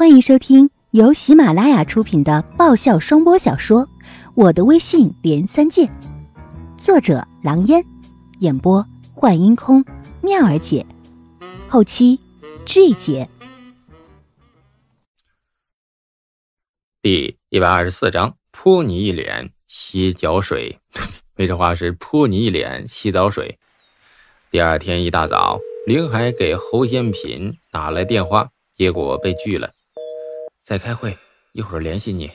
欢迎收听由喜马拉雅出品的爆笑双播小说《我的微信连三剑，作者：狼烟，演播：幻音空妙儿姐，后期：G 姐。第一百二十四章：泼你一脸洗脚水。没这话是泼你一脸洗澡水。第二天一大早，林海给侯先品打来电话，结果被拒了。在开会，一会儿联系你。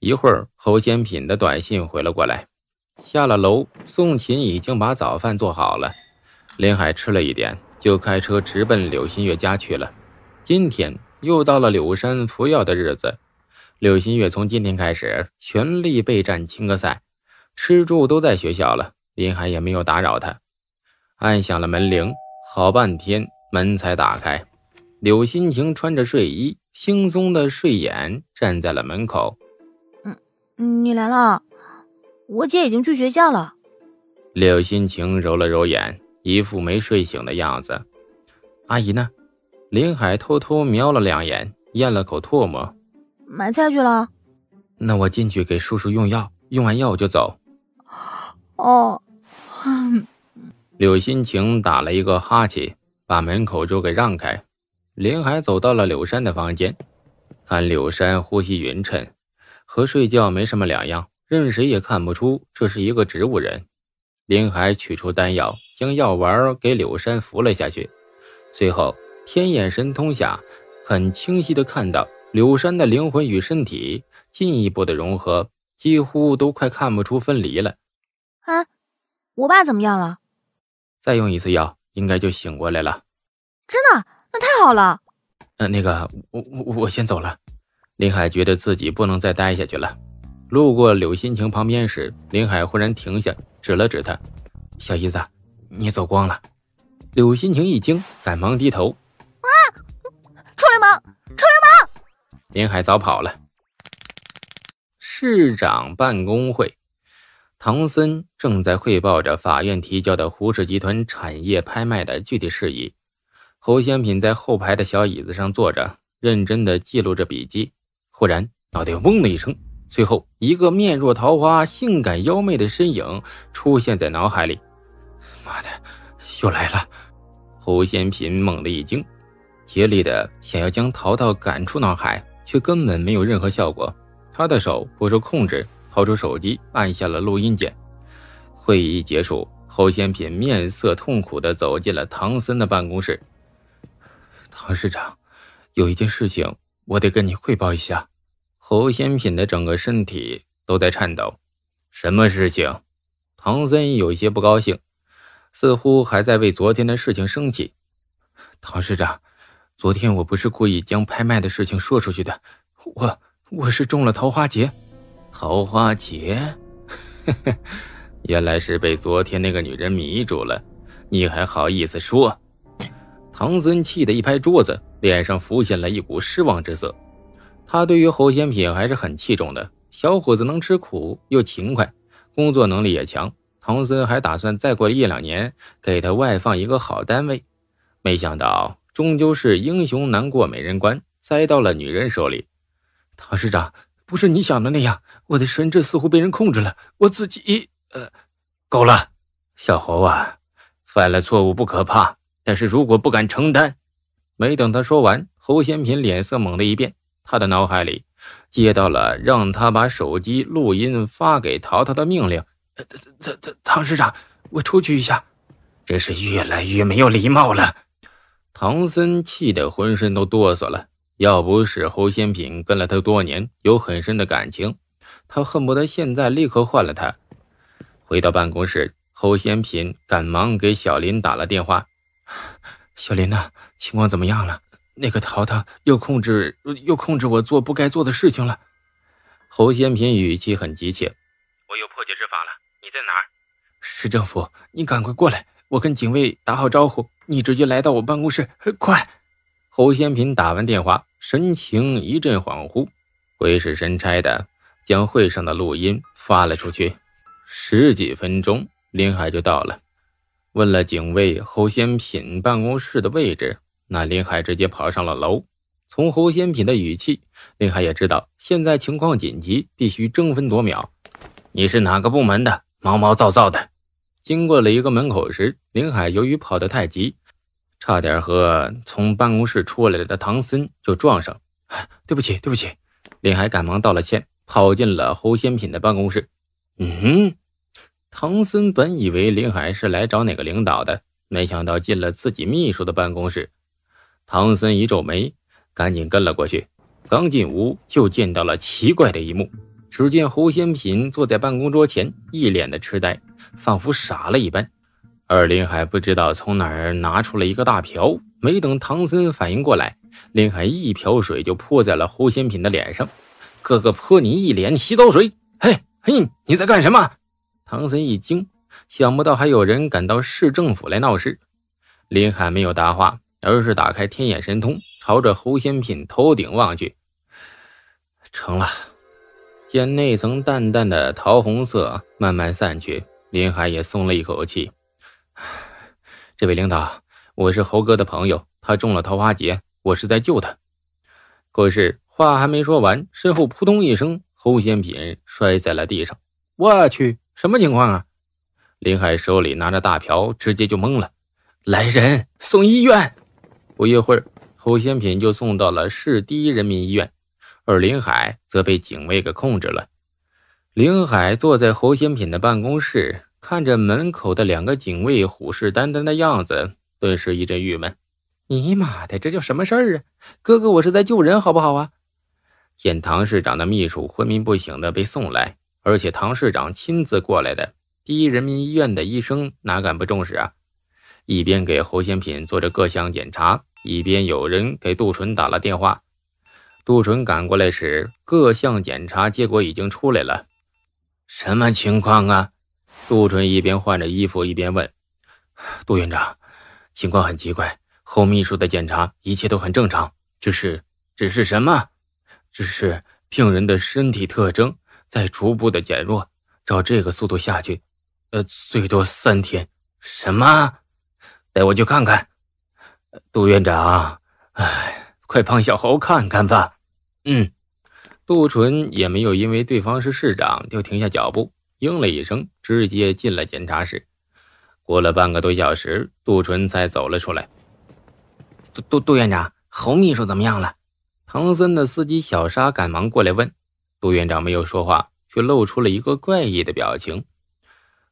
一会儿侯先品的短信回了过来。下了楼，宋琴已经把早饭做好了。林海吃了一点，就开车直奔柳新月家去了。今天又到了柳山服药的日子。柳新月从今天开始全力备战青歌赛，吃住都在学校了。林海也没有打扰他。按响了门铃，好半天门才打开。柳新晴穿着睡衣。惺忪的睡眼站在了门口。嗯，你来了，我姐已经去学校了。柳心情揉了揉眼，一副没睡醒的样子。阿姨呢？林海偷偷瞄了两眼，咽了口唾沫。买菜去了。那我进去给叔叔用药，用完药我就走。哦。柳心情打了一个哈欠，把门口就给让开。林海走到了柳山的房间，看柳山呼吸匀称，和睡觉没什么两样，任谁也看不出这是一个植物人。林海取出丹药，将药丸给柳山服了下去。随后天眼神通下，很清晰的看到柳山的灵魂与身体进一步的融合，几乎都快看不出分离了。啊，我爸怎么样了？再用一次药，应该就醒过来了。真的？那太好了。呃，那个，我我我先走了。林海觉得自己不能再待下去了。路过柳心情旁边时，林海忽然停下，指了指他：“小姨子，你走光了。”柳心情一惊，赶忙低头：“啊！臭流氓！臭流氓！”林海早跑了。市长办公会，唐森正在汇报着法院提交的胡氏集团产业拍卖的具体事宜。侯先品在后排的小椅子上坐着，认真的记录着笔记。忽然，脑袋嗡的一声，随后一个面若桃花、性感妖媚的身影出现在脑海里。妈的，又来了！侯先品猛地一惊，竭力的想要将桃桃赶出脑海，却根本没有任何效果。他的手不受控制，掏出手机，按下了录音键。会议结束，侯先品面色痛苦的走进了唐森的办公室。唐市长，有一件事情我得跟你汇报一下。侯先品的整个身体都在颤抖。什么事情？唐森有些不高兴，似乎还在为昨天的事情生气。唐市长，昨天我不是故意将拍卖的事情说出去的，我我是中了桃花劫。桃花劫？原来是被昨天那个女人迷住了，你还好意思说？唐僧气得一拍桌子，脸上浮现了一股失望之色。他对于侯先品还是很器重的，小伙子能吃苦又勤快，工作能力也强。唐僧还打算再过一两年给他外放一个好单位，没想到终究是英雄难过美人关，栽到了女人手里。唐师长，不是你想的那样，我的神智似乎被人控制了，我自己……呃，够了，小猴啊，犯了错误不可怕。但是如果不敢承担，没等他说完，侯先平脸色猛地一变。他的脑海里接到了让他把手机录音发给陶陶的命令。唐唐唐师长，我出去一下。真是越来越没有礼貌了。唐森气得浑身都哆嗦了。要不是侯先平跟了他多年，有很深的感情，他恨不得现在立刻换了他。回到办公室，侯先平赶忙给小林打了电话。小林呐，情况怎么样了？那个淘淘又控制又控制我做不该做的事情了。侯先平语气很急切。我有破解之法了，你在哪儿？市政府，你赶快过来，我跟警卫打好招呼，你直接来到我办公室，快！侯先平打完电话，神情一阵恍惚，鬼使神差的将会上的录音发了出去。十几分钟，林海就到了。问了警卫侯先品办公室的位置，那林海直接跑上了楼。从侯先品的语气，林海也知道现在情况紧急，必须争分夺秒。你是哪个部门的？毛毛躁躁的。经过了一个门口时，林海由于跑得太急，差点和从办公室出来的唐森就撞上。对不起，对不起。林海赶忙道了歉，跑进了侯先品的办公室。嗯。唐森本以为林海是来找哪个领导的，没想到进了自己秘书的办公室。唐森一皱眉，赶紧跟了过去。刚进屋就见到了奇怪的一幕：只见胡先平坐在办公桌前，一脸的痴呆，仿佛傻了一般。而林海不知道从哪儿拿出了一个大瓢，没等唐森反应过来，林海一瓢水就泼在了胡先平的脸上：“哥哥，泼你一脸洗澡水！嘿，嘿，你在干什么？”唐僧一惊，想不到还有人敢到市政府来闹事。林海没有答话，而是打开天眼神通，朝着侯先品头顶望去。成了，见那层淡淡的桃红色慢慢散去，林海也松了一口气。这位领导，我是猴哥的朋友，他中了桃花劫，我是在救他。可是话还没说完，身后扑通一声，侯先品摔在了地上。我去！什么情况啊！林海手里拿着大瓢，直接就懵了。来人送医院！不一会儿，侯先品就送到了市第一人民医院，而林海则被警卫给控制了。林海坐在侯先品的办公室，看着门口的两个警卫虎视眈眈的样子，顿时一阵郁闷。尼玛的，这叫什么事儿啊！哥哥，我是在救人，好不好啊？见唐市长的秘书昏迷不醒的被送来。而且唐市长亲自过来的，第一人民医院的医生哪敢不重视啊？一边给侯先品做着各项检查，一边有人给杜淳打了电话。杜淳赶过来时，各项检查结果已经出来了。什么情况啊？杜淳一边换着衣服一边问：“杜院长，情况很奇怪。侯秘书的检查一切都很正常，只是只是什么？只是病人的身体特征。”在逐步的减弱，照这个速度下去，呃，最多三天。什么？带我去看看，杜院长。哎，快帮小侯看看吧。嗯，杜淳也没有因为对方是市长就停下脚步，应了一声，直接进了检查室。过了半个多小时，杜淳才走了出来。杜杜杜院长，侯秘书怎么样了？唐森的司机小沙赶忙过来问。杜院长没有说话，却露出了一个怪异的表情。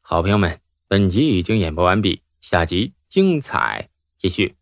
好朋友们，本集已经演播完毕，下集精彩继续。